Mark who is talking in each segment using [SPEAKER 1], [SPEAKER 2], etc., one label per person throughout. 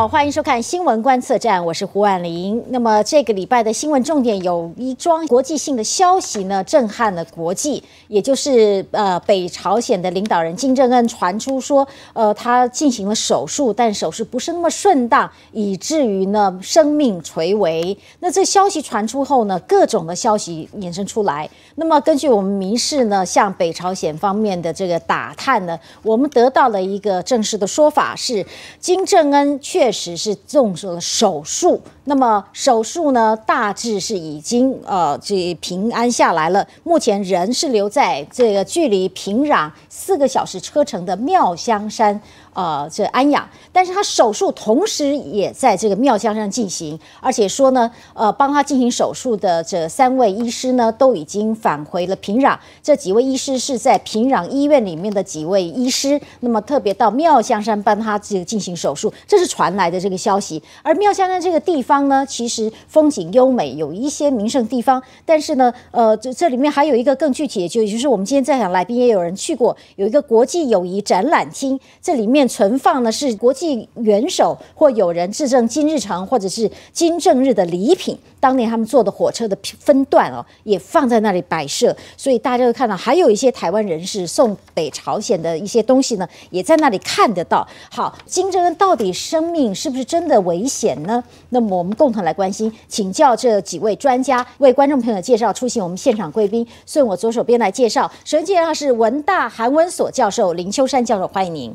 [SPEAKER 1] 好，欢迎收看新闻观测站，我是胡婉玲。那么这个礼拜的新闻重点有一桩国际性的消息呢，震撼了国际，也就是呃，北朝鲜的领导人金正恩传出说，呃，他进行了手术，但手术不是那么顺当，以至于呢生命垂危。那这消息传出后呢，各种的消息衍生出来。那么根据我们民事呢向北朝鲜方面的这个打探呢，我们得到了一个正式的说法是，金正恩确。确实是手了手术，那么手术呢，大致是已经呃，这平安下来了。目前人是留在这个距离平壤四个小时车程的妙香山。呃，这安雅，但是他手术同时也在这个妙香山进行，而且说呢，呃，帮他进行手术的这三位医师呢，都已经返回了平壤。这几位医师是在平壤医院里面的几位医师，那么特别到妙香山帮他这个进行手术，这是传来的这个消息。而妙香山这个地方呢，其实风景优美，有一些名胜地方，但是呢，呃，这这里面还有一个更具体的，就也就是我们今天在场来宾也有人去过，有一个国际友谊展览厅，这里面。存放呢是国际元首或友人致赠金日成或者是金正日的礼品，当年他们坐的火车的分段哦，也放在那里摆设，所以大家会看到，还有一些台湾人士送北朝鲜的一些东西呢，也在那里看得到。好，金正恩到底生命是不是真的危险呢？那么我们共同来关心，请教这几位专家为观众朋友介绍出席我们现场贵宾，顺我左手边来介绍，首先介绍是文大韩文所教授林秋山教授，欢迎您。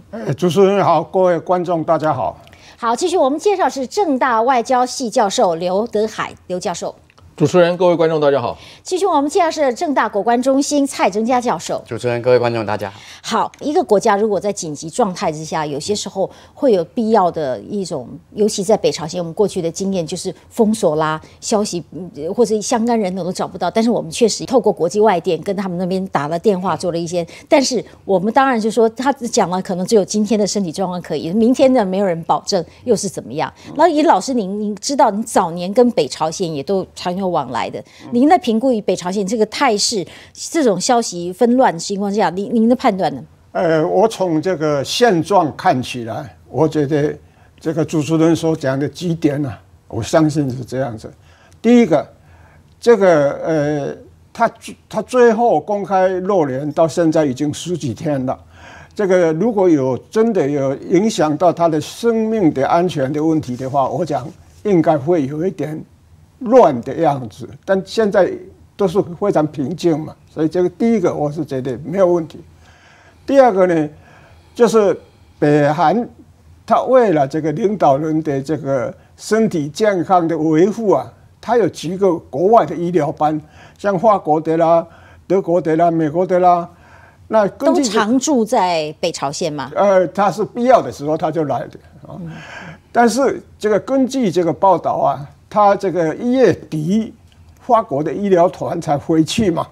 [SPEAKER 2] 主持人好，各位观众大家好。
[SPEAKER 1] 好，继续我们介绍是正大外交系教授刘德海刘教授。
[SPEAKER 3] 主持人，各位观众，大家好。
[SPEAKER 1] 继续，我们现在是正大国关中心蔡增佳教授。
[SPEAKER 4] 主持人，各位观众，大家
[SPEAKER 1] 好。一个国家如果在紧急状态之下，有些时候会有必要的一种，尤其在北朝鲜，我们过去的经验就是封锁啦，消息或者相关人都找不到。但是我们确实透过国际外电跟他们那边打了电话，做了一些。但是我们当然就说，他讲了，可能只有今天的身体状况可以，明天的没有人保证，又是怎么样？那尹老师您您知道，您早年跟北朝鲜也都常用。往来的，您在评估于北朝鲜这个态势、这种消息纷乱的情况之下，您您的判断呢？
[SPEAKER 2] 呃，我从这个现状看起来，我觉得这个主持人所讲的几点呢，我相信是这样子。第一个，这个呃，他他最后公开露脸到现在已经十几天了，这个如果有真的有影响到他的生命的安全的问题的话，我讲应该会有一点。乱的样子，但现在都是非常平静嘛，所以这个第一个我是觉得没有问题。第二个呢，就是北韩他为了这个领导人的这个身体健康的维护啊，他有几个国外的医疗班，像法国的啦、德国的啦、美国的啦，那都常住在北
[SPEAKER 1] 朝鲜吗？呃，他是必要的时候他就
[SPEAKER 2] 来的啊，但是这个根据这个报道啊。他这个一月底，法国的医疗团才回去嘛，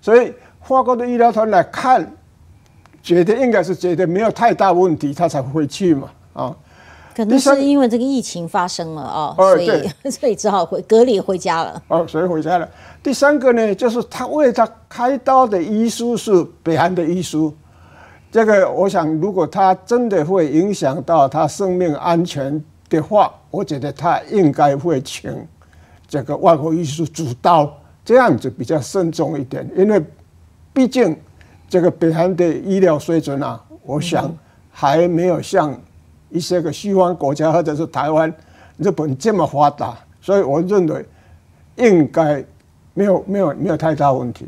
[SPEAKER 2] 所以法国的医疗团来看，觉得应该是觉得没有太大问题，他才回去嘛。啊，
[SPEAKER 1] 可能是因为这个疫情发生了啊，所以 所以只好回隔离回家了。
[SPEAKER 2] 哦，所以回家了。第三个呢，就是他为他开刀的医书是北韩的医书，这个我想如果他真的会影响到他生命安全。的话，我觉得他应该会请这个外国医师主刀，这样子比较慎重一点。因为毕竟这个北韩的医疗水准啊，我想还没有像一些个西方国家或者是台湾、日本这么发达，所以我认为应该没有、没有、没有太大问题。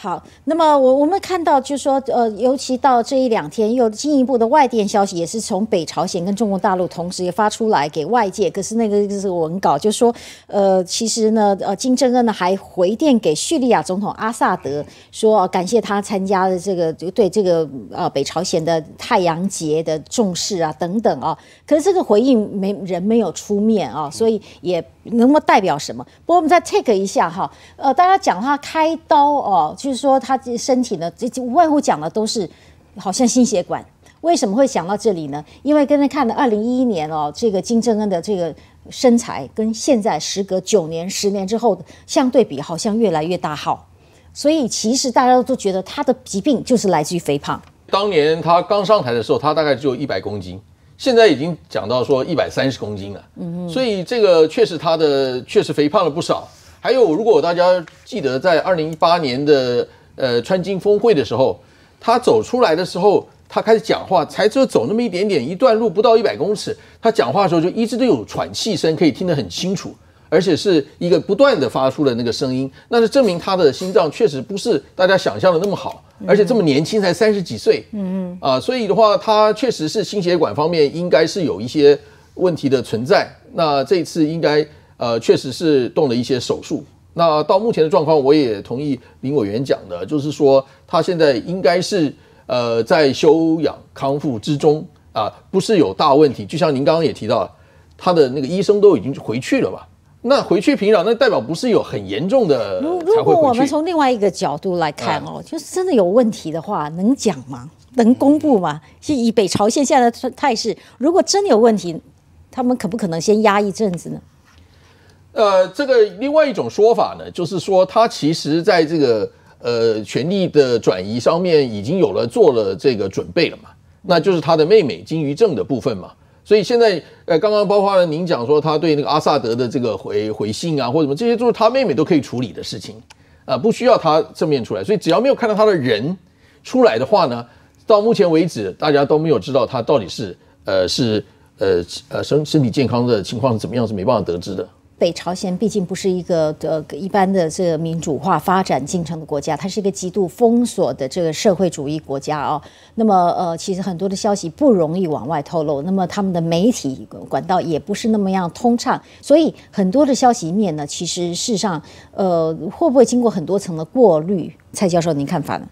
[SPEAKER 1] 好，那么我我们看到，就是说，呃，尤其到这一两天，又进一步的外电消息，也是从北朝鲜跟中国大陆同时也发出来给外界。可是那个就是文稿，就说，呃，其实呢，呃，金正恩呢还回电给叙利亚总统阿萨德，说感谢他参加的这个，就对这个呃北朝鲜的太阳节的重视啊等等啊。可是这个回应没人没有出面啊，所以也。能够代表什么？不过我们再 take 一下哈，呃，大家讲他开刀哦，就是说他这身体呢，这无外乎讲的都是好像心血管。为什么会想到这里呢？因为刚才看了二零一一年哦，这个金正恩的这个身材跟现在时隔九年、十年之后相对比，好像越来越大号，所以其实大家都觉得他的疾病就是来自于肥胖。
[SPEAKER 3] 当年他刚上台的时候，他大概只有一百公斤。现在已经讲到说一百三十公斤了，所以这个确实他的确实肥胖了不少。还有，如果大家记得在二零一八年的呃川金峰会的时候，他走出来的时候，他开始讲话，才只有走那么一点点，一段路不到一百公尺，他讲话的时候就一直都有喘气声，可以听得很清楚。而且是一个不断的发出的那个声音，那是证明他的心脏确实不是大家想象的那么好，而且这么年轻才三十几岁，嗯嗯啊，所以的话，他确实是心血管方面应该是有一些问题的存在。那这次应该呃确实是动了一些手术。那到目前的状况，我也同意林委员讲的，就是说他现在应该是呃在休养康复之中啊，不是有大问题。就像您刚刚也提到，他的那个医生都已经回去了吧？那回去平壤，那代表不是有很严重的？如果我们从
[SPEAKER 1] 另外一个角度来看哦，就是真的有问题的话，能讲吗？能公布吗？以北朝鲜现在的态势，如果真有问题，他们可不可能先压一阵子呢？
[SPEAKER 3] 呃，这个另外一种说法呢，就是说他其实在这个呃权力的转移上面，已经有了做了这个准备了嘛，那就是他的妹妹金鱼正的部分嘛。所以现在，呃，刚刚包括了您讲说，他对那个阿萨德的这个回回信啊，或什么这些，都是他妹妹都可以处理的事情，啊，不需要他正面出来。所以只要没有看到他的人出来的话呢，到目前为止，大家都没有知道他到底是呃是呃呃身身体健康的情况是怎么样，是没办法得知的。
[SPEAKER 1] 北朝鲜毕竟不是一个呃一般的这个民主化发展进程的国家，它是一个极度封锁的这个社会主义国家啊。那么呃，其实很多的消息不容易往外透露，那么他们的媒体管道也不是那么样通畅，所以很多的消息面呢，其实事实上呃，会不会经过很多层的过滤？蔡教授，您看法呢？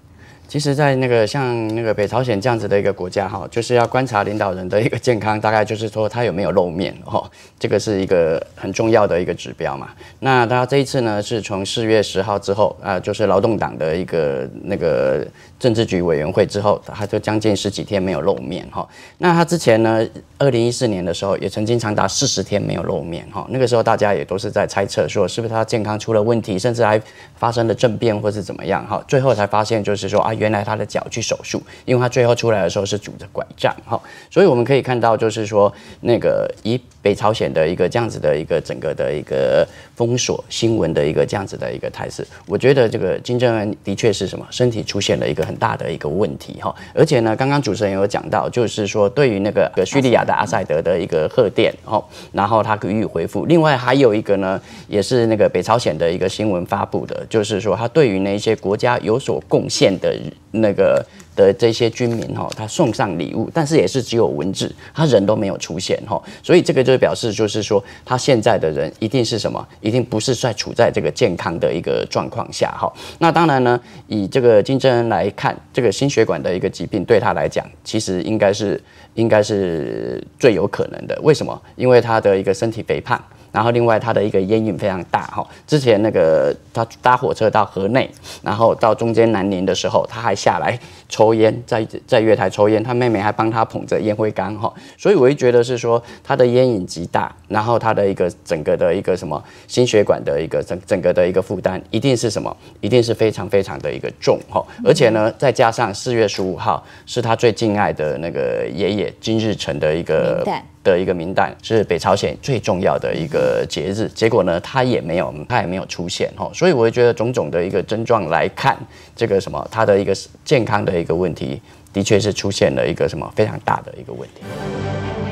[SPEAKER 4] 其实，在那个像那个北朝鲜这样子的一个国家哈，就是要观察领导人的一个健康，大概就是说他有没有露面哦，这个是一个很重要的一个指标嘛。那他这一次呢，是从四月十号之后啊，就是劳动党的一个那个政治局委员会之后，他就将近十几天没有露面哈。那他之前呢，二零一四年的时候也曾经长达四十天没有露面哈，那个时候大家也都是在猜测说是不是他健康出了问题，甚至还发生了政变或是怎么样哈，最后才发现就是说啊。原来他的脚去手术，因为他最后出来的时候是拄着拐杖，哈，所以我们可以看到，就是说那个以北朝鲜的一个这样子的一个整个的一个封锁新闻的一个这样子的一个态势，我觉得这个金正恩的确是什么身体出现了一个很大的一个问题，哈，而且呢，刚刚主持人有讲到，就是说对于那个叙利亚的阿塞德的一个贺电，哈，然后他予以回复。另外还有一个呢，也是那个北朝鲜的一个新闻发布的，就是说他对于那些国家有所贡献的。那个的这些军民哈，他送上礼物，但是也是只有文字，他人都没有出现哈，所以这个就表示就是说，他现在的人一定是什么，一定不是在处在这个健康的一个状况下哈。那当然呢，以这个金正恩来看，这个心血管的一个疾病对他来讲，其实应该是应该是最有可能的。为什么？因为他的一个身体肥胖。然后，另外他的一个烟瘾非常大哈。之前那个他搭火车到河内，然后到中间南宁的时候，他还下来。抽烟在在月台抽烟，他妹妹还帮他捧着烟灰缸哈，所以我会觉得是说他的烟瘾极大，然后他的一个整个的一个什么心血管的一个整整个的一个负担一定是什么，一定是非常非常的一个重哈，而且呢再加上四月十五号是他最敬爱的那个爷爷金日成的一个的一个名单是北朝鲜最重要的一个节日，结果呢他也没有他也没有出现哈，所以我会觉得种种的一个症状来看这个什么他的一个健康的。一个问题，的确是出现了一个什么非常大的一个问题。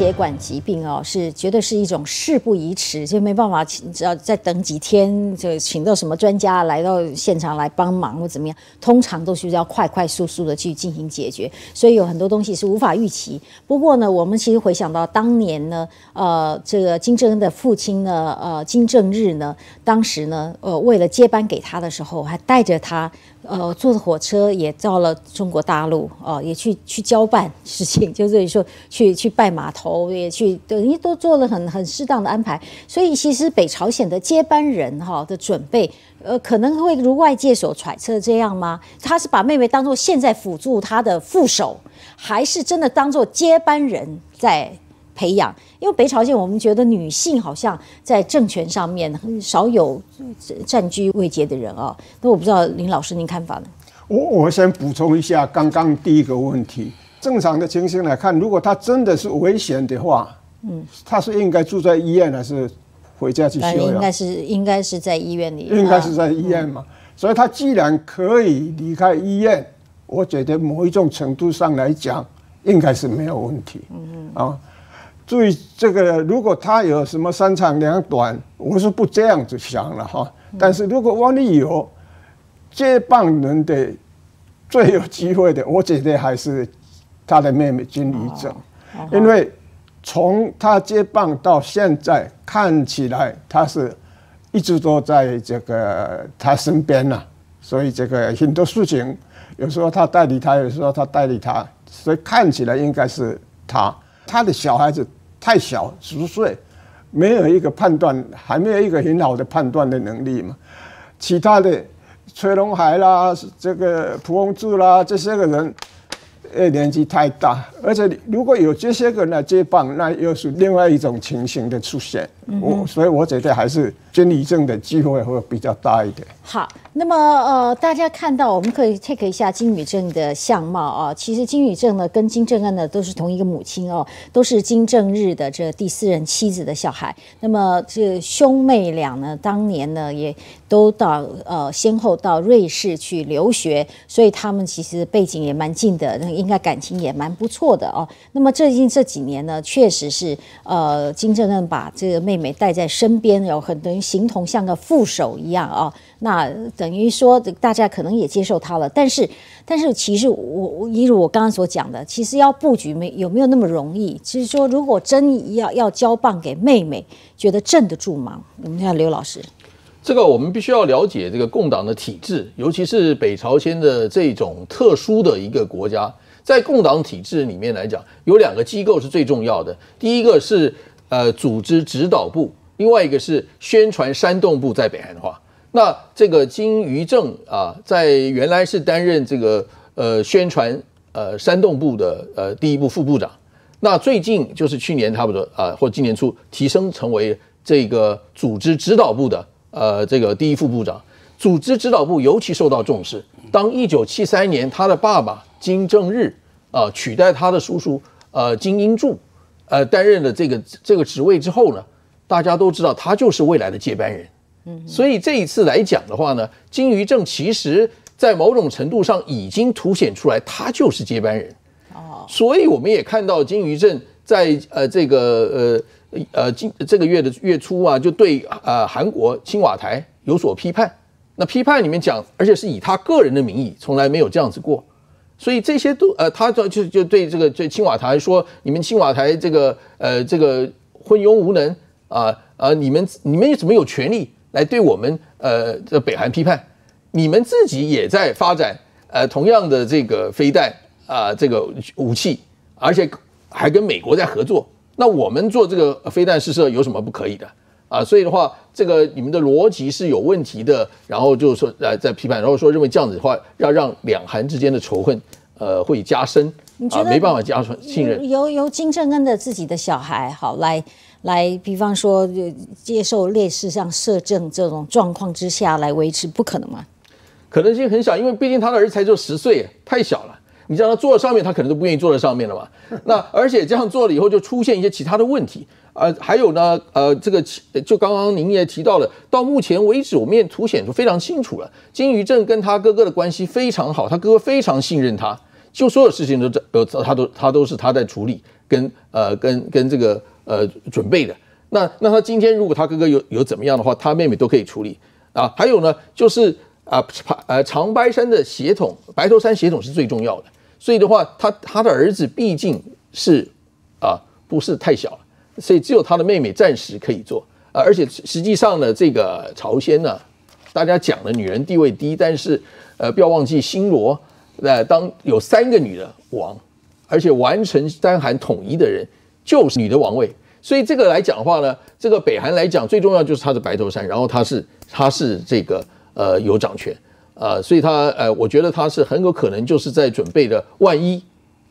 [SPEAKER 1] 血管疾病哦，是绝对是一种事不宜迟，就没办法请，只要再等几天，就请到什么专家来到现场来帮忙或怎么样，通常都是要快快速速的去进行解决。所以有很多东西是无法预期。不过呢，我们其实回想到当年呢，呃，这个金正恩的父亲呢，呃，金正日呢，当时呢，呃，为了接班给他的时候，还带着他。呃，坐火车也到了中国大陆，哦，也去去交办事情，就是说去去拜码头，也去等于都做了很很适当的安排。所以其实北朝鲜的接班人哈的准备，呃，可能会如外界所揣测这样吗？他是把妹妹当做现在辅助他的副手，还是真的当做接班人在？培养，因为北朝鲜，我们觉得女性好像在政权上面少有占据位阶的人哦。那我不知道林老师您看法呢？
[SPEAKER 2] 我我先补充一下刚刚第一个问题。正常的情形来看，如果她真的是危险的话，嗯，她是应该住在医院还是回家去休？应该是
[SPEAKER 1] 应该是在医院里，应该是
[SPEAKER 2] 在医院嘛。所以她既然可以离开医院，我觉得某一种程度上来讲，应该是没有问题。嗯嗯啊。所以这个，如果他有什么三长两短，我是不这样子想了哈。但是如果往里有接棒人的，最有机会的，我觉得还是他的妹妹金缕者，因为从他接棒到现在，看起来他是一直都在这个他身边呐。所以这个很多事情，有时候他代理他，有时候他代理他，所以看起来应该是他他的小孩子。太小十岁，没有一个判断，还没有一个很好的判断的能力嘛。其他的崔龙海啦，这个蒲公柱啦，这些个人，呃，年纪太大，而且如果有这些个人来接棒，那又是另外一种情形的出现。我所以我觉得还是。金宇证的机会会比较大一点。
[SPEAKER 1] 好，那么呃，大家看到我们可以 take 一下金宇正的相貌啊。其实金宇正呢跟金正恩呢都是同一个母亲哦，都是金正日的这第四任妻子的小孩。那么这兄妹俩呢，当年呢也都到呃先后到瑞士去留学，所以他们其实背景也蛮近的，那应该感情也蛮不错的哦。那么最近这几年呢，确实是呃金正恩把这个妹妹带在身边，有很多。形同像个副手一样啊，那等于说大家可能也接受他了，但是但是其实我一如我刚刚所讲的，其实要布局没有没有那么容易。其实说如果真要要交棒给妹妹，觉得镇得住吗？我们看刘老师，
[SPEAKER 3] 这个我们必须要了解这个共党的体制，尤其是北朝鲜的这种特殊的一个国家，在共党体制里面来讲，有两个机构是最重要的，第一个是呃组织指导部。另外一个是宣传煽动部在北韩的话，那这个金于正啊，在原来是担任这个呃宣传呃煽动部的呃第一部副部长，那最近就是去年差不多啊，或今年初提升成为这个组织指导部的呃这个第一副部长。组织指导部尤其受到重视。当一九七三年他的爸爸金正日啊取代他的叔叔呃金英柱，呃担任了这个这个职位之后呢？大家都知道他就是未来的接班人，嗯，所以这一次来讲的话呢，金宇正其实在某种程度上已经凸显出来，他就是接班人。哦，所以我们也看到金宇正在呃这个呃呃金这个月的月初啊，就对呃韩国青瓦台有所批判。那批判里面讲，而且是以他个人的名义，从来没有这样子过。所以这些都呃，他就就对这个对青瓦台说，你们青瓦台这个呃这个昏庸无能。啊啊！你们你们怎么有权利来对我们呃的北韩批判？你们自己也在发展呃同样的这个飞弹啊这个武器，而且还跟美国在合作。那我们做这个飞弹试射有什么不可以的啊？所以的话，这个你们的逻辑是有问题的。然后就是说，呃，在批判，然后说认为这样子的话，要让两韩之间的仇恨呃会加深，啊，没办法加深信任？
[SPEAKER 1] 由由金正恩的自己的小孩好来。来，比方说，就接受类似像摄政这种状况之下来维持，不可能嘛？
[SPEAKER 3] 可能性很小，因为毕竟他的儿子才就十岁，太小了。你让他坐在上面，他可能都不愿意坐在上面了嘛。那而且这样做了以后，就出现一些其他的问题。呃，还有呢，呃，这个就刚刚您也提到了，到目前为止，我们也凸显出非常清楚了，金宇正跟他哥哥的关系非常好，他哥哥非常信任他，就所有事情都在都他都他都是他在处理，跟呃跟跟这个。呃，准备的那那他今天如果他哥哥有有怎么样的话，他妹妹都可以处理啊。还有呢，就是啊，呃，长白山的血统，白头山血统是最重要的。所以的话，他他的儿子毕竟是啊，不是太小了，所以只有他的妹妹暂时可以做啊。而且实际上呢，这个朝鲜呢，大家讲的女人地位低，但是呃，不要忘记新罗那当有三个女的王，而且完成三韩统一的人就是女的王位。所以这个来讲话呢，这个北韩来讲最重要就是他的白头山，然后他是他是这个呃有掌权呃，所以他呃我觉得他是很有可能就是在准备的，万一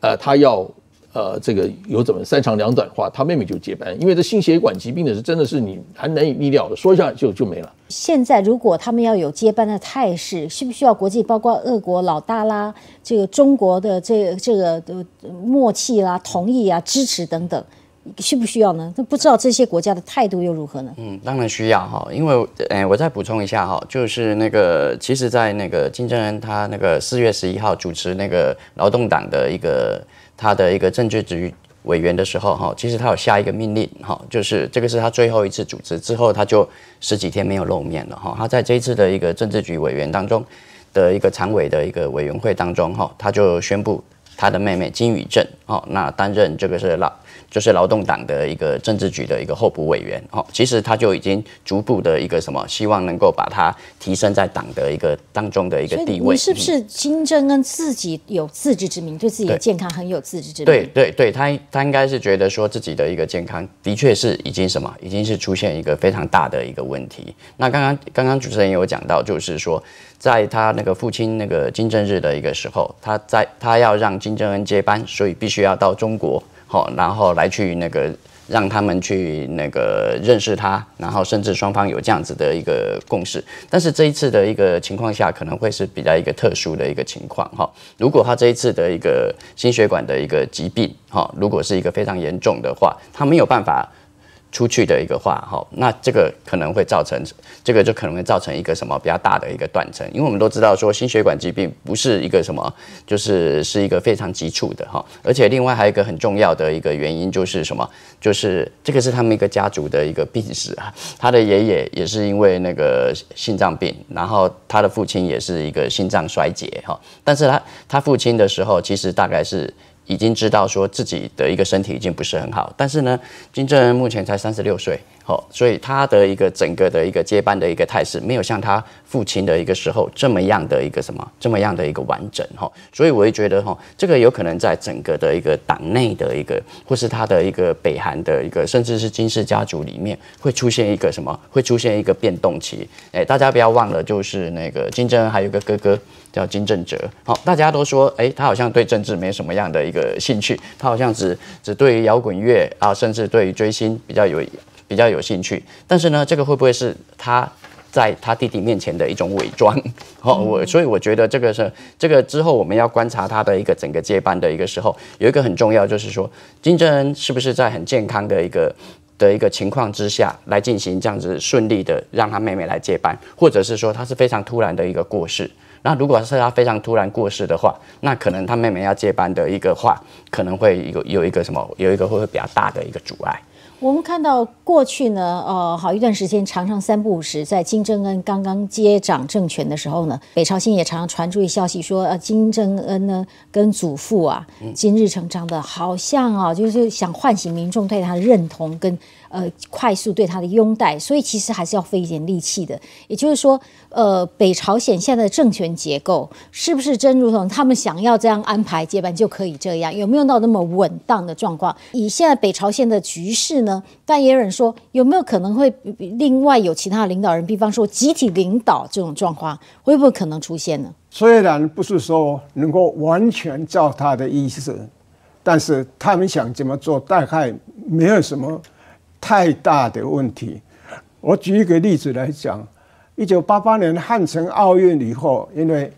[SPEAKER 3] 呃他要呃这个有怎么三长两短的话，他妹妹就接班，因为这心血管疾病的是真的是你还难以预料的，说一下就就没了。
[SPEAKER 1] 现在如果他们要有接班的态势，需不需要国际包括俄国老大啦，这个中国的这这个的默契啦、同意啊、支持等等？需不需要呢？那不知道这些国家的态度又如何呢？嗯，
[SPEAKER 4] 当然需要哈，因为，哎，我再补充一下哈，就是那个，其实，在那个金正恩他那个四月十一号主持那个劳动党的一个他的一个政治局委员的时候哈，其实他有下一个命令哈，就是这个是他最后一次主持，之后他就十几天没有露面了哈。他在这一次的一个政治局委员当中的一个常委的一个委员会当中哈，他就宣布他的妹妹金宇镇哦，那担任这个是老。就是劳动党的一个政治局的一个候补委员哦，其实他就已经逐步的一个什么，希望能够把他提升在党的一个当中的一个地位。你是不是
[SPEAKER 1] 金正恩自己有自知之明，对自己的健康很有自知之明？对
[SPEAKER 4] 对对，他他应该是觉得说自己的一个健康的确是已经什么，已经是出现一个非常大的一个问题。那刚刚刚刚主持人也有讲到，就是说在他那个父亲那个金正日的一个时候，他在他要让金正恩接班，所以必须要到中国。好，然后来去那个让他们去那个认识他，然后甚至双方有这样子的一个共识。但是这一次的一个情况下，可能会是比较一个特殊的一个情况。哈，如果他这一次的一个心血管的一个疾病，哈，如果是一个非常严重的话，他没有办法。出去的一个话哈，那这个可能会造成，这个就可能会造成一个什么比较大的一个断层，因为我们都知道说心血管疾病不是一个什么，就是是一个非常急促的哈，而且另外还有一个很重要的一个原因就是什么，就是这个是他们一个家族的一个病史啊，他的爷爷也是因为那个心脏病，然后他的父亲也是一个心脏衰竭哈，但是他他父亲的时候其实大概是。已经知道说自己的一个身体已经不是很好，但是呢，金正恩目前才三十六岁，好，所以他的一个整个的一个接班的一个态势，没有像他父亲的一个时候这么样的一个什么，这么样的一个完整哈，所以我也觉得哈，这个有可能在整个的一个党内的一个，或是他的一个北韩的一个，甚至是金氏家族里面会出现一个什么，会出现一个变动期，哎，大家不要忘了，就是那个金正恩还有个哥哥。叫金正哲，好，大家都说，哎，他好像对政治没什么样的一个兴趣，他好像只只对于摇滚乐啊，甚至对于追星比较有比较有兴趣。但是呢，这个会不会是他在他弟弟面前的一种伪装？好，我所以我觉得这个是这个之后我们要观察他的一个整个接班的一个时候，有一个很重要就是说，金正恩是不是在很健康的一个的一个情况之下来进行这样子顺利的让他妹妹来接班，或者是说他是非常突然的一个过世。那如果是他非常突然过世的话，那可能他妹妹要接班的一个话，可能会有有一个什么，有一个会比较大的一个阻碍。
[SPEAKER 1] 我们看到过去呢，呃，好一段时间常常三不五时，在金正恩刚刚接掌政权的时候呢，北朝鲜也常常传出一消息说，呃，金正恩呢跟祖父啊金日成长得好像啊，就是想唤醒民众对他的认同跟。呃，快速对他的拥戴，所以其实还是要费一点力气的。也就是说，呃，北朝鲜现在的政权结构是不是真如同他们想要这样安排接班就可以这样？有没有到那么稳当的状况？以现在北朝鲜的局势呢？但也有人说，有没有可能会另外有其他领导人，比方说集体领导这种状况，会不会可能出现呢？
[SPEAKER 2] 虽然不是说能够完全照他的意思，但是他们想怎么做，大概没有什么。太大的问题。我举一个例子来讲：一九八八年汉城奥运以后，因为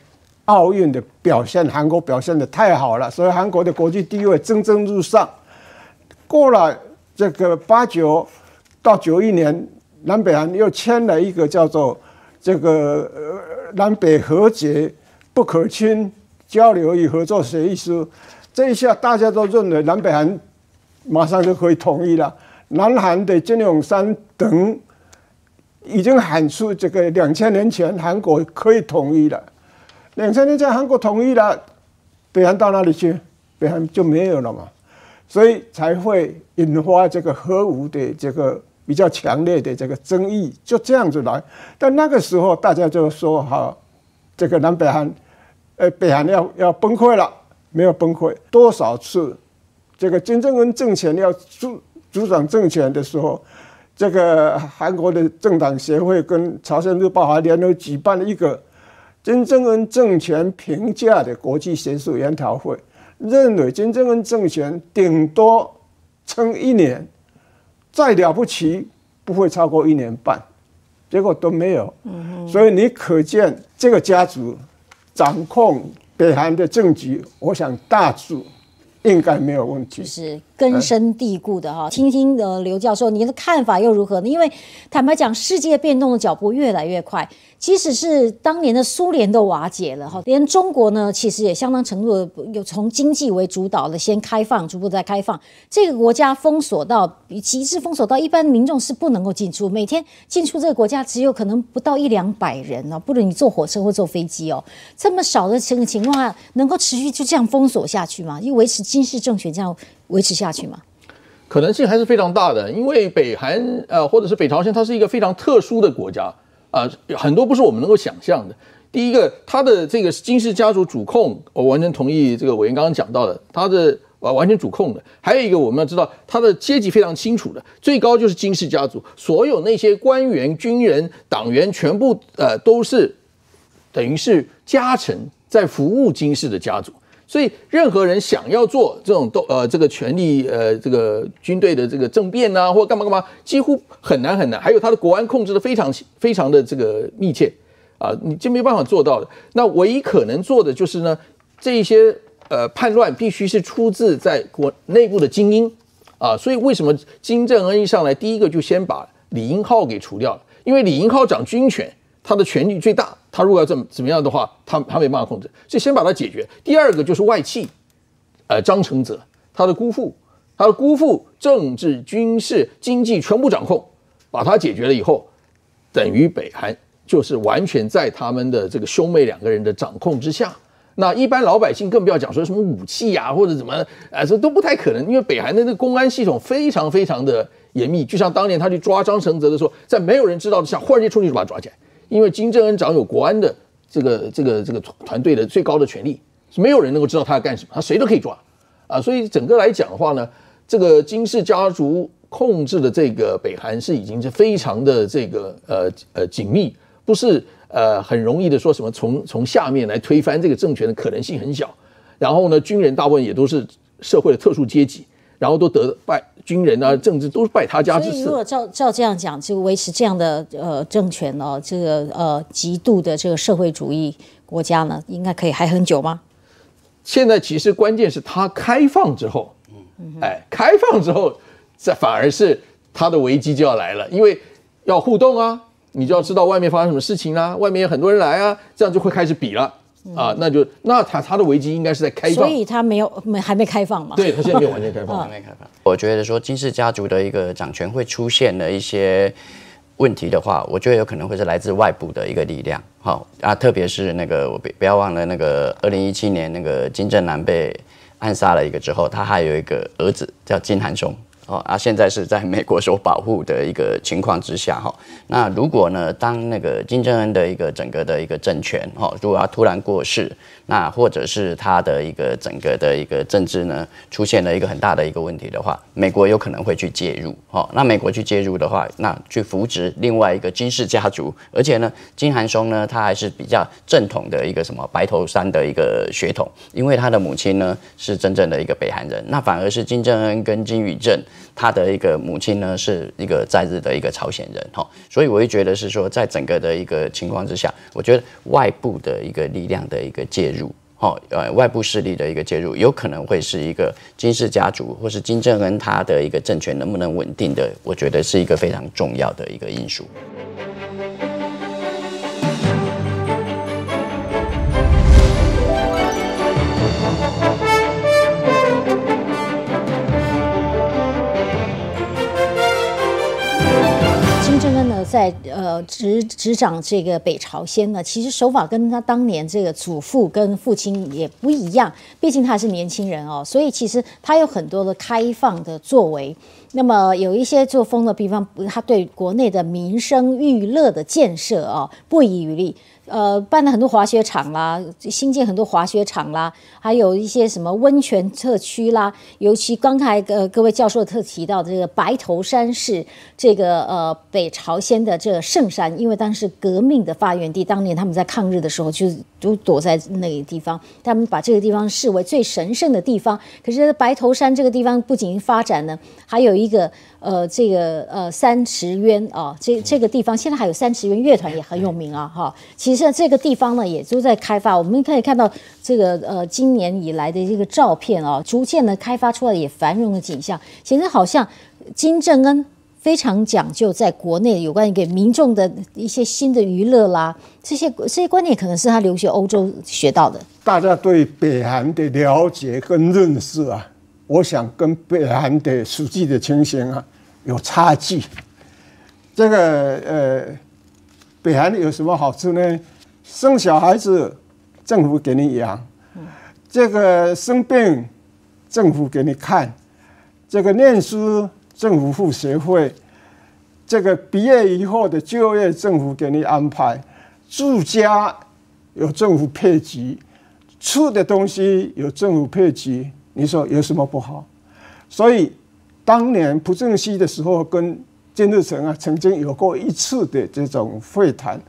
[SPEAKER 2] 奥运的表现，韩国表现的太好了，所以韩国的国际地位蒸蒸日上。过了这个八九到九一年，南北韩又签了一个叫做“这个呃南北和解、不可侵交流与合作协议书”。这一下，大家都认为南北韩马上就可以统一了。南韩的金永山等已经喊出这个两千年前韩国可以统一了，两千年前韩国统一了，北韩到哪里去？北韩就没有了嘛，所以才会引发这个核武的这个比较强烈的这个争议，就这样子来。但那个时候大家就说哈，这个南北韩，呃，北韩要要崩溃了，没有崩溃多少次，这个金正恩政权要住。组长政权的时候，这个韩国的政党协会跟朝鲜日报还联合举办了一个金正恩政权评价的国际学术研讨会，认为金正恩政权顶多撑一年，再了不起不会超过一年半，结果都没有。所以你可见这个家族掌控北韩的政局，我想大致应该没有问题。是。
[SPEAKER 1] 根深蒂固的哈，听听呃刘教授你的看法又如何呢？因为坦白讲，世界变动的脚步越来越快。即使是当年的苏联都瓦解了哈，连中国呢，其实也相当程度的有从经济为主导的先开放，逐步在开放。这个国家封锁到极致，封锁到一般民众是不能够进出，每天进出这个国家只有可能不到一两百人呢，不论你坐火车或坐飞机哦，这么少的情情况下，能够持续就这样封锁下去吗？为维持军事政权这样？维持下去吗？
[SPEAKER 3] 可能性还是非常大的，因为北韩呃，或者是北朝鲜，它是一个非常特殊的国家啊，很多不是我们能够想象的。第一个，它的这个金氏家族主控，我完全同意这个委员刚刚讲到的，它的啊完全主控的。还有一个，我们要知道它的阶级非常清楚的，最高就是金氏家族，所有那些官员、军人、党员，全部呃都是等于是家臣在服务金氏的家族。所以，任何人想要做这种动，呃这个权力呃这个军队的这个政变呐，或干嘛干嘛，几乎很难很难。还有他的国安控制的非常非常的这个密切，啊，你就没办法做到的。那唯一可能做的就是呢，这一些呃叛乱必须是出自在国内部的精英，啊，所以为什么金正恩一上来第一个就先把李英浩给除掉了？因为李英浩掌军权。他的权力最大，他如果要怎怎么样的话，他他没办法控制，所以先把他解决。第二个就是外戚，呃，张承泽，他的姑父，他的姑父政治、军事、经济全部掌控，把他解决了以后，等于北韩就是完全在他们的这个兄妹两个人的掌控之下。那一般老百姓更不要讲说什么武器呀或者怎么，哎，这都不太可能，因为北韩的那个公安系统非常非常的严密，就像当年他去抓张承泽的时候，在没有人知道的，下，忽然间冲进去把他抓起来。因为金正恩掌有国安的这个这个这个团队的最高的权力，是没有人能够知道他要干什么，他谁都可以抓，啊，所以整个来讲的话呢，这个金氏家族控制的这个北韩是已经是非常的这个呃呃紧密，不是呃很容易的说什么从从下面来推翻这个政权的可能性很小，然后呢，军人大部分也都是社会的特殊阶级。然后都得拜军人啊，政治都是拜他家。所以如果
[SPEAKER 1] 照照这样讲，就维持这样的呃政权呢，这个呃极度的这个社会主义国家呢，应该可以还很久吗？
[SPEAKER 3] 现在其实关键是他开放之后，嗯，哎，开放之后，这反而是他的危机就要来了，因为要互动啊，你就要知道外面发生什么事情啊，外面有很多人来啊，这样就会开始比了。啊，那就那他他的危机应该是
[SPEAKER 4] 在开端，所以
[SPEAKER 1] 他没有没还没开放嘛。对，他现在没有完全开放，还没开放。
[SPEAKER 4] 我觉得说金氏家族的一个掌权会出现了一些问题的话，我觉得有可能会是来自外部的一个力量。好啊，特别是那个我别不要忘了那个二零一七年那个金正男被暗杀了一个之后，他还有一个儿子叫金韩松。哦啊，现在是在美国所保护的一个情况之下哈。那如果呢，当那个金正恩的一个整个的一个政权，哈，如果他突然过世。那或者是他的一个整个的一个政治呢，出现了一个很大的一个问题的话，美国有可能会去介入，哈。那美国去介入的话，那去扶植另外一个金氏家族，而且呢，金韩松呢，他还是比较正统的一个什么白头山的一个血统，因为他的母亲呢是真正的一个北韩人，那反而是金正恩跟金宇镇。他的一个母亲呢，是一个在日的一个朝鲜人，哈，所以我会觉得是说，在整个的一个情况之下，我觉得外部的一个力量的一个介入，哈，呃，外部势力的一个介入，有可能会是一个金氏家族或是金正恩他的一个政权能不能稳定的，我觉得是一个非常重要的一个因素。
[SPEAKER 1] 在呃执执掌这个北朝鲜呢，其实手法跟他当年这个祖父跟父亲也不一样，毕竟他是年轻人哦，所以其实他有很多的开放的作为。那么有一些作风的地方，他对国内的民生娱乐的建设哦，不遗余力。呃，办了很多滑雪场啦，新建很多滑雪场啦，还有一些什么温泉特区啦。尤其刚才呃各位教授特提到的这个白头山是这个呃北朝鲜的这个圣山，因为当时革命的发源地，当年他们在抗日的时候就都躲在那个地方，他们把这个地方视为最神圣的地方。可是白头山这个地方不仅发展呢，还有一个。呃，这个呃，三池渊啊，这这个地方现在还有三池渊乐团也很有名啊，哈。其实这个地方呢，也都在开发。我们可以看到这个呃，今年以来的这个照片啊，逐渐的开发出来也繁荣的景象，显示好像金正恩非常讲究在国内有关于给民众的一些新的娱乐啦，这些这些观念可能是他留学欧洲学到的。
[SPEAKER 2] 大家对北韩的了解跟认识啊。我想跟北韩的实际的情形啊有差距。这个呃，北韩有什么好处呢？生小孩子政府给你养，这个生病政府给你看，这个念书政府付学费，这个毕业以后的就业政府给你安排，住家有政府配给，吃的东西有政府配给。你说有什么不好？所以当年朴正熙的时候跟金日成啊，曾经有过一次的这种会谈。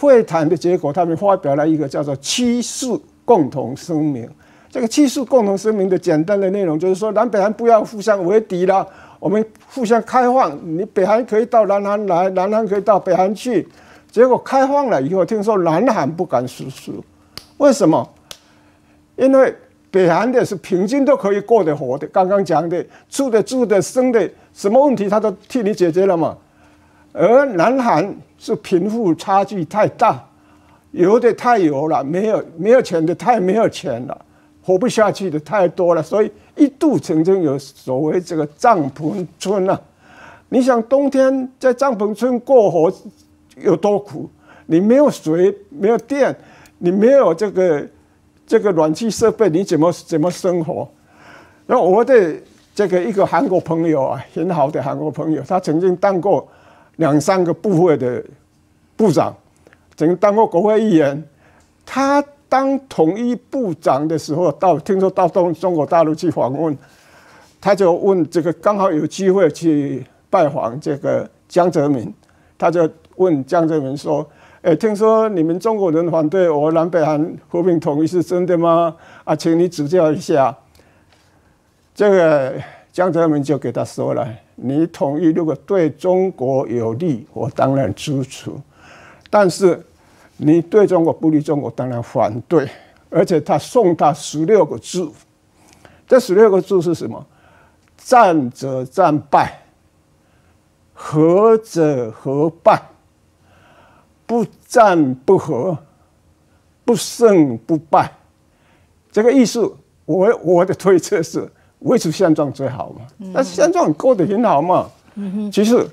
[SPEAKER 2] 会谈的结果，他们发表了一个叫做《七四共同声明》。这个《七四共同声明》的简单的内容就是说，南北韩不要互相为敌了，我们互相开放，你北韩可以到南韩来，南韩可以到北韩去。结果开放了以后，听说南韩不敢实施，为什么？因为。北韩的是平均都可以过得活的，刚刚讲的住的住的生的什么问题他都替你解决了嘛。而南韩是贫富差距太大，有的太有了，没有没有钱的太没有钱了，活不下去的太多了，所以一度曾经有所谓这个帐篷村啊。你想冬天在帐篷村过活有多苦？你没有水，没有电，你没有这个。这个暖气设备你怎么怎么生活？然后我的这个一个韩国朋友啊，很好的韩国朋友，他曾经当过两三个部会的部长，曾经当过国会议员。他当统一部长的时候，到听说到中中国大陆去访问，他就问这个刚好有机会去拜访这个江泽民，他就问江泽民说。哎，听说你们中国人反对我南北韩和平统一是真的吗？啊，请你指教一下。这个江泽民就给他说了：“你统一如果对中国有利，我当然支持；但是你对中国不利，中国当然反对。”而且他送他十六个字，这十六个字是什么？战则战败，和者和败。不战不和，不胜不败，这个意思。我我的推测是维持现状最好嘛。但那现状过得很好嘛。其实。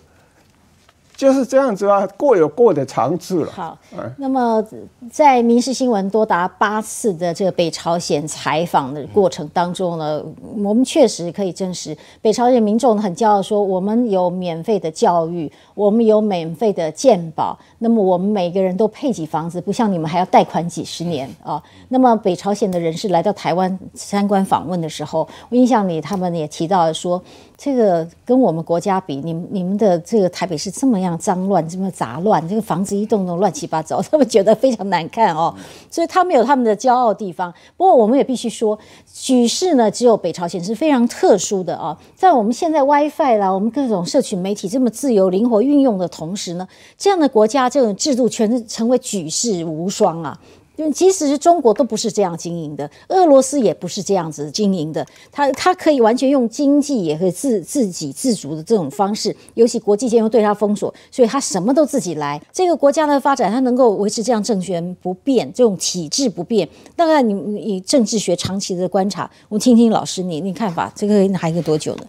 [SPEAKER 2] 就是这样子啊，各有各的长处了。
[SPEAKER 1] 好，那么在《民事新闻》多达八次的这个北朝鲜采访的过程当中呢，我们确实可以证实，北朝鲜民众很骄傲说，我们有免费的教育，我们有免费的健保，那么我们每个人都配给房子，不像你们还要贷款几十年啊。那么北朝鲜的人士来到台湾参观访问的时候，我印象里他们也提到说，这个跟我们国家比，你们你们的这个台北是这么样。样脏乱这么杂乱，这个房子一栋栋乱七八糟，他们觉得非常难看哦。所以他们有他们的骄傲地方。不过我们也必须说，举世呢只有北朝鲜是非常特殊的哦。在我们现在 WiFi 啦，我们各种社群媒体这么自由灵活运用的同时呢，这样的国家这种制度全成为举世无双啊。就即使是中国都不是这样经营的，俄罗斯也不是这样子经营的。他他可以完全用经济，也可以自自给自足的这种方式。尤其国际间又对他封锁，所以他什么都自己来。这个国家的发展，他能够维持这样政权不变，这种体制不变。当然，你你政治学长期的观察，我听听老师你你看法。这个还有多久呢？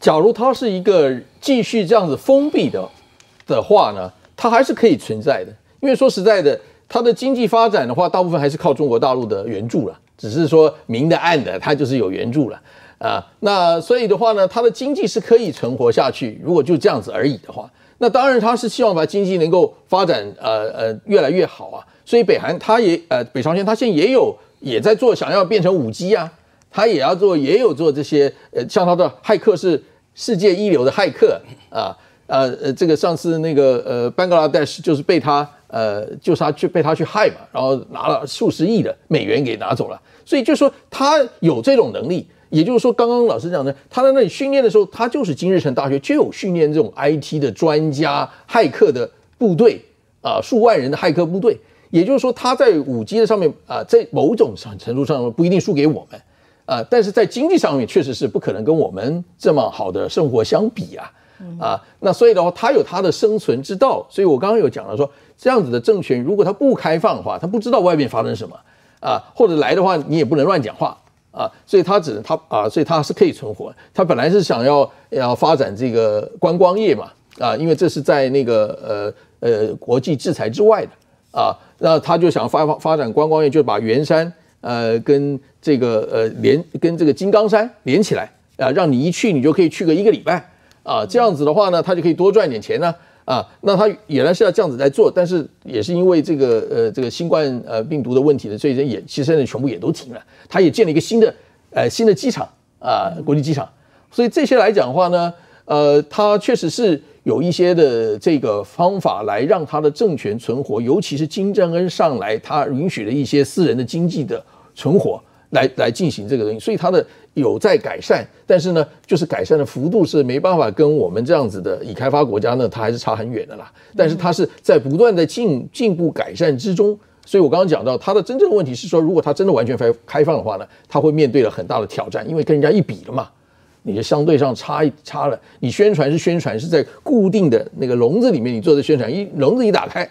[SPEAKER 3] 假如他是一个继续这样子封闭的的话呢，他还是可以存在的。因为说实在的。它的经济发展的话，大部分还是靠中国大陆的援助了，只是说明的暗的，它就是有援助了啊。那所以的话呢，它的经济是可以存活下去。如果就这样子而已的话，那当然它是希望把经济能够发展，呃呃越来越好啊。所以北韩它也呃，北朝鲜它现在也有也在做，想要变成五 G 啊，它也要做，也有做这些呃，像它的骇客是世界一流的骇客啊，呃呃这个上次那个呃，班格拉代是就是被它。呃，就是他去被他去害嘛，然后拿了数十亿的美元给拿走了，所以就说他有这种能力，也就是说，刚刚老师讲的，他在那里训练的时候，他就是金日成大学就有训练这种 IT 的专家、骇客的部队啊，数万人的骇客部队，也就是说他在五 G 的上面啊，在某种程程度上不一定输给我们啊，但是在经济上面确实是不可能跟我们这么好的生活相比啊啊，那所以的话，他有他的生存之道，所以我刚刚有讲了说。这样子的政权，如果他不开放的话，他不知道外面发生什么啊，或者来的话，你也不能乱讲话啊，所以他只能他啊，所以他是可以存活。他本来是想要要发展这个观光业嘛啊，因为这是在那个呃呃国际制裁之外的啊，那他就想发发展观光业，就把圆山呃跟这个呃连跟这个金刚山连起来啊，让你一去你就可以去个一个礼拜啊，这样子的话呢，他就可以多赚点钱呢。啊，那他原来是要这样子在做，但是也是因为这个呃这个新冠呃病毒的问题呢，所以也其实现在全部也都停了。他也建了一个新的呃新的机场啊，国际机场。所以这些来讲的话呢，呃，他确实是有一些的这个方法来让他的政权存活，尤其是金正恩上来，他允许了一些私人的经济的存活来来进行这个东西，所以他的。有在改善，但是呢，就是改善的幅度是没办法跟我们这样子的已开发国家呢，它还是差很远的啦。但是它是在不断的进进步改善之中。所以我刚刚讲到，它的真正的问题是说，如果它真的完全开开放的话呢，它会面对了很大的挑战，因为跟人家一比了嘛，你就相对上差一差了。你宣传是宣传，是在固定的那个笼子里面你做的宣传，一笼子一打开，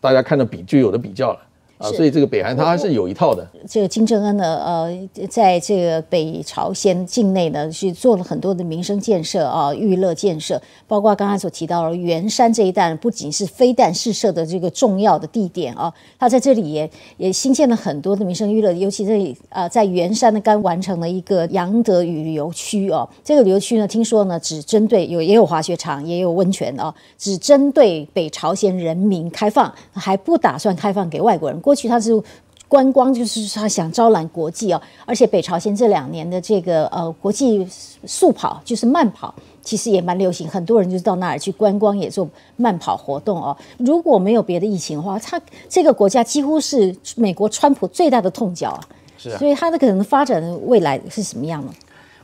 [SPEAKER 3] 大家看到比就有的比较了。啊，所以这个北韩它还是有一套的。
[SPEAKER 1] 这个金正恩呢，呃，在这个北朝鲜境内呢，是做了很多的民生建设啊，娱乐建设，包括刚才所提到的圆山这一带，不仅是飞弹试射的这个重要的地点啊，他在这里也也新建了很多的民生娱乐，尤其这里呃在圆山呢，刚完成了一个杨德旅游区哦，这个旅游区呢，听说呢只针对有也有滑雪场，也有温泉哦，只针对北朝鲜人民开放，还不打算开放给外国人。过去他是观光，就是他想招揽国际哦。而且北朝鲜这两年的这个呃国际速跑，就是慢跑，其实也蛮流行，很多人就是到那儿去观光，也做慢跑活动哦。如果没有别的疫情的话，他这个国家几乎是美国川普最大的痛脚啊。是啊，所以它的可能发展的未来是什么样呢？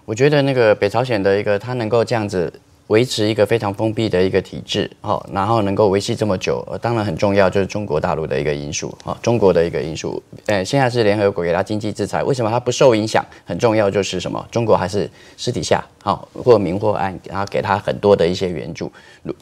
[SPEAKER 4] 我觉得那个北朝鲜的一个，它能够这样子。维持一个非常封闭的一个体制，好，然后能够维系这么久，当然很重要，就是中国大陆的一个因素，哦，中国的一个因素，呃，现在是联合国给他经济制裁，为什么他不受影响？很重要就是什么？中国还是私底下，好，或明或暗，然后给他很多的一些援助，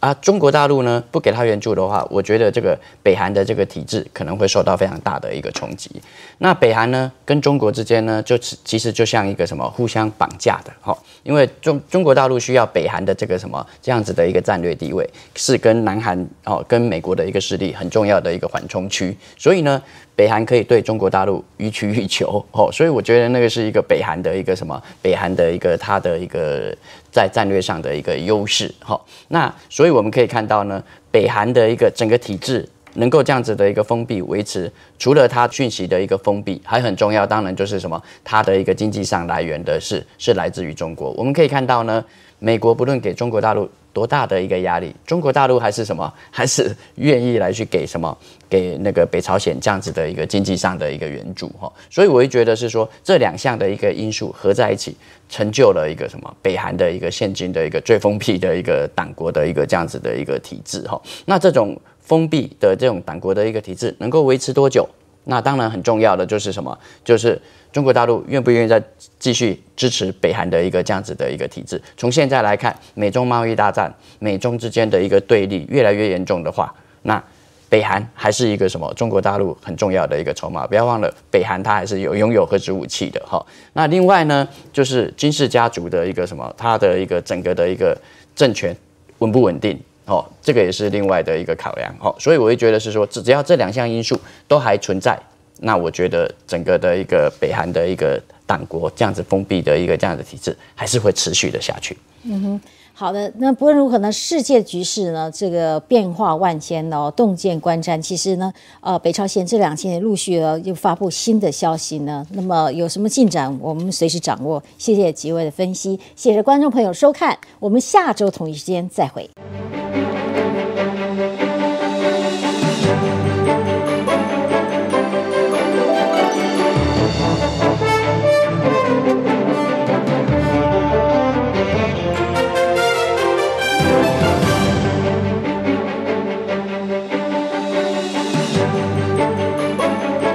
[SPEAKER 4] 啊，中国大陆呢不给他援助的话，我觉得这个北韩的这个体制可能会受到非常大的一个冲击。那北韩呢跟中国之间呢，就是其实就像一个什么互相绑架的，好，因为中中国大陆需要北韩的这个。什么这样子的一个战略地位是跟南韩哦跟美国的一个势力很重要的一个缓冲区，所以呢，北韩可以对中国大陆予取予求哦，所以我觉得那个是一个北韩的一个什么北韩的一个它的一个在战略上的一个优势哈。那所以我们可以看到呢，北韩的一个整个体制能够这样子的一个封闭维持，除了它讯息的一个封闭，还很重要，当然就是什么它的一个经济上来源的是是来自于中国，我们可以看到呢。美国不论给中国大陆多大的一个压力，中国大陆还是什么，还是愿意来去给什么，给那个北朝鲜这样子的一个经济上的一个援助哈。所以，我就觉得是说这两项的一个因素合在一起，成就了一个什么北韩的一个现今的一个最封闭的一个党国的一个这样子的一个体制哈。那这种封闭的这种党国的一个体制能够维持多久？那当然很重要的就是什么，就是。中国大陆愿不愿意再继续支持北韩的一个这样子的一个体制？从现在来看，美中贸易大战、美中之间的一个对立越来越严重的话，那北韩还是一个什么？中国大陆很重要的一个筹码。不要忘了，北韩它还是有拥有核子武器的哈。那另外呢，就是金氏家族的一个什么？它的一个整个的一个政权稳不稳定？哦，这个也是另外的一个考量。哦，所以我会觉得是说，只要这两项因素都还存在。那我觉得整个的一个北韩的一个党国这样子封闭的一个这样的体制，还是会持续的下去。
[SPEAKER 1] 嗯哼，好的，那不论如何呢，世界局势呢，这个变化万千哦，洞见观瞻。其实呢，呃，北朝鲜这两天也陆续呃又发布新的消息呢，那么有什么进展，我们随时掌握。谢谢几位的分析，谢谢观众朋友收看，我们下周同一时间再会。